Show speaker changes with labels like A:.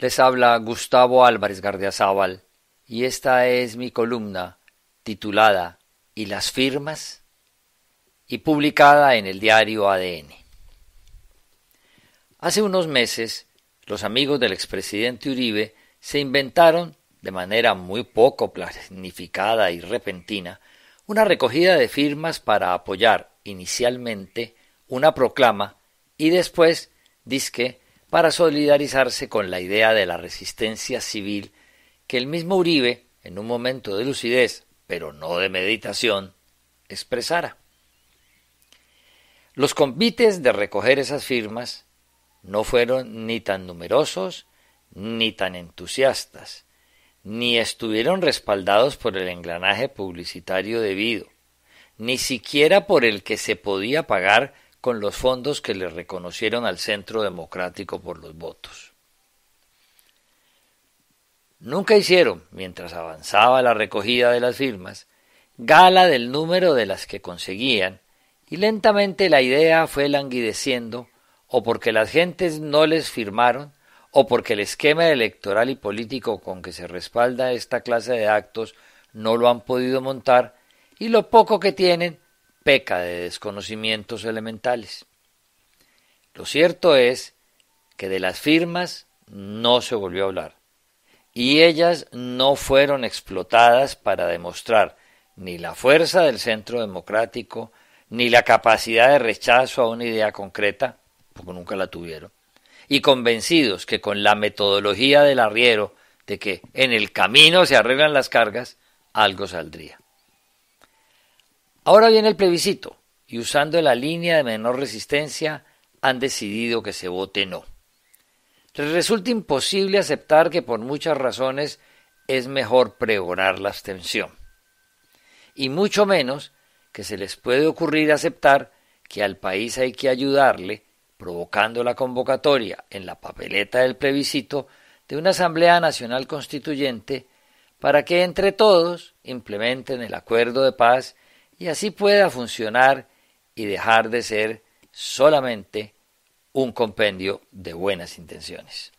A: Les habla Gustavo Álvarez Gardiazabal y esta es mi columna titulada ¿Y las firmas? y publicada en el diario ADN. Hace unos meses, los amigos del expresidente Uribe se inventaron, de manera muy poco planificada y repentina, una recogida de firmas para apoyar inicialmente una proclama y después, disque, para solidarizarse con la idea de la resistencia civil que el mismo Uribe, en un momento de lucidez, pero no de meditación, expresara. Los convites de recoger esas firmas no fueron ni tan numerosos ni tan entusiastas, ni estuvieron respaldados por el engranaje publicitario debido, ni siquiera por el que se podía pagar con los fondos que le reconocieron al Centro Democrático por los votos. Nunca hicieron, mientras avanzaba la recogida de las firmas, gala del número de las que conseguían, y lentamente la idea fue languideciendo, o porque las gentes no les firmaron, o porque el esquema electoral y político con que se respalda esta clase de actos no lo han podido montar, y lo poco que tienen peca de desconocimientos elementales. Lo cierto es que de las firmas no se volvió a hablar, y ellas no fueron explotadas para demostrar ni la fuerza del centro democrático, ni la capacidad de rechazo a una idea concreta, porque nunca la tuvieron, y convencidos que con la metodología del arriero de que en el camino se arreglan las cargas, algo saldría. Ahora viene el plebiscito y usando la línea de menor resistencia han decidido que se vote no. Les resulta imposible aceptar que por muchas razones es mejor pregonar la abstención. Y mucho menos que se les puede ocurrir aceptar que al país hay que ayudarle provocando la convocatoria en la papeleta del plebiscito de una Asamblea Nacional Constituyente para que entre todos implementen el acuerdo de paz y así pueda funcionar y dejar de ser solamente un compendio de buenas intenciones.